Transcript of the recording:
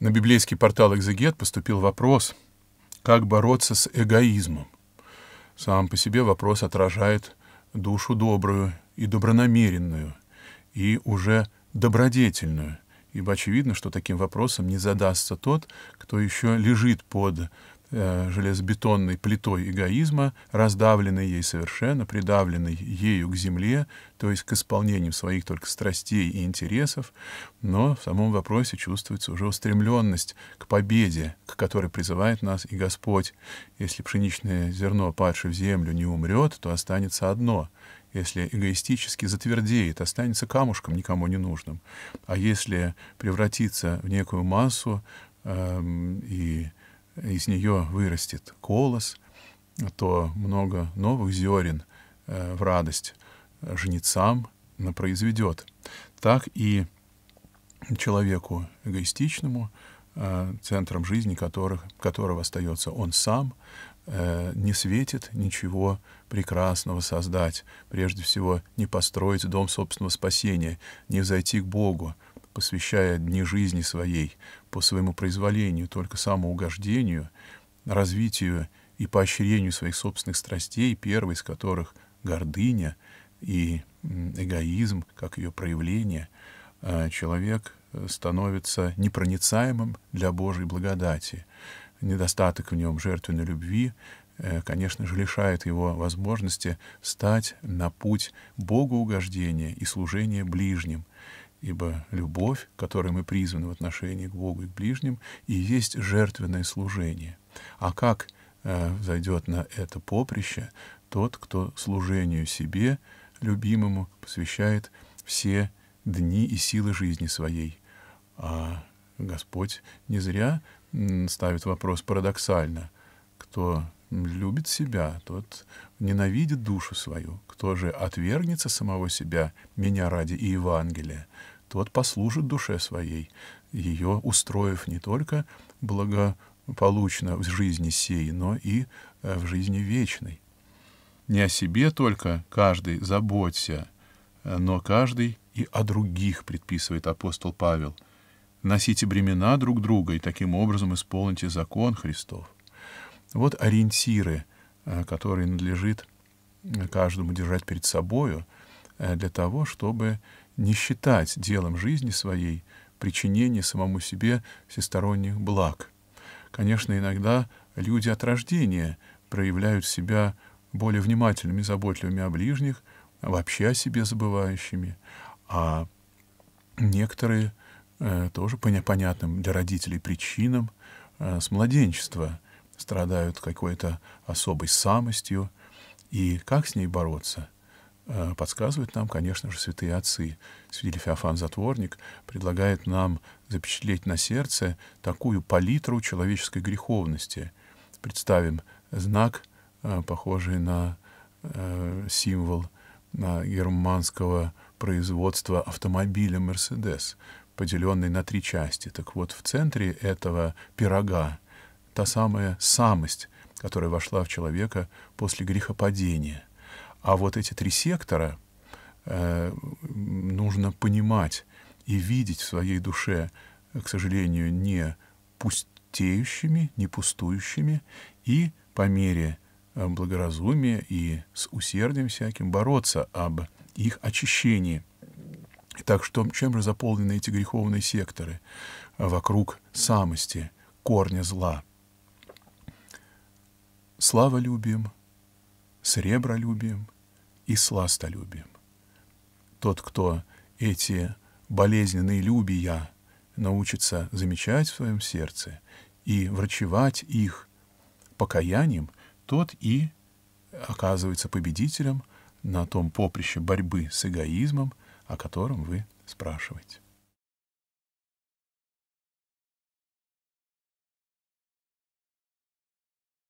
На библейский портал «Экзегет» поступил вопрос, как бороться с эгоизмом. Сам по себе вопрос отражает душу добрую и добронамеренную, и уже добродетельную, ибо очевидно, что таким вопросом не задастся тот, кто еще лежит под Э, железобетонной плитой эгоизма, раздавленной ей совершенно, придавленной ею к земле, то есть к исполнению своих только страстей и интересов, но в самом вопросе чувствуется уже устремленность к победе, к которой призывает нас и Господь. Если пшеничное зерно, падшее в землю, не умрет, то останется одно — если эгоистически затвердеет, останется камушком никому не нужным. А если превратится в некую массу э, и из нее вырастет колос, то много новых зерен э, в радость жнецам произведет. Так и человеку эгоистичному, э, центром жизни которых, которого остается он сам, э, не светит ничего прекрасного создать, прежде всего не построить дом собственного спасения, не взойти к Богу, посвящая дни жизни своей по своему произволению только самоугождению, развитию и поощрению своих собственных страстей, первой из которых гордыня и эгоизм, как ее проявление, а, человек э, становится непроницаемым для Божьей благодати. Недостаток в нем жертвенной любви, э, конечно же, лишает его возможности стать на путь Богоугождения и служения ближним ибо любовь, которой мы призваны в отношении к Богу и к ближним, и есть жертвенное служение. А как э, зайдет на это поприще тот, кто служению себе, любимому, посвящает все дни и силы жизни своей? А Господь не зря ставит вопрос парадоксально. Кто любит себя, тот ненавидит душу свою. Кто же отвергнется самого себя, меня ради и Евангелия, тот послужит душе своей, ее устроив не только благополучно в жизни сей, но и э, в жизни вечной. Не о себе только каждый заботься, э, но каждый и о других предписывает апостол Павел. Носите бремена друг друга и таким образом исполните закон Христов. Вот ориентиры, э, которые надлежит э, каждому держать перед собою э, для того, чтобы не считать делом жизни своей причинение самому себе всесторонних благ. Конечно, иногда люди от рождения проявляют себя более внимательными, заботливыми о ближних, вообще о себе забывающими, а некоторые тоже по непонятным для родителей причинам с младенчества – страдают какой-то особой самостью. И как с ней бороться? Э, подсказывают нам, конечно же, святые отцы. Святитель Феофан Затворник предлагает нам запечатлеть на сердце такую палитру человеческой греховности. Представим знак, э, похожий на э, символ германского производства автомобиля «Мерседес», поделенный на три части. Так вот, в центре этого пирога та самая самость, которая вошла в человека после грехопадения. А вот эти три сектора э, нужно понимать и видеть в своей душе, э, к сожалению, не пустеющими, не пустующими, и по мере э, благоразумия и с усердием всяким бороться об их очищении. Так что чем же заполнены эти греховные секторы вокруг самости, корня зла – любим, славолюбием, любим и любим. Тот, кто эти болезненные любия научится замечать в своем сердце и врачевать их покаянием, тот и оказывается победителем на том поприще борьбы с эгоизмом, о котором вы спрашиваете.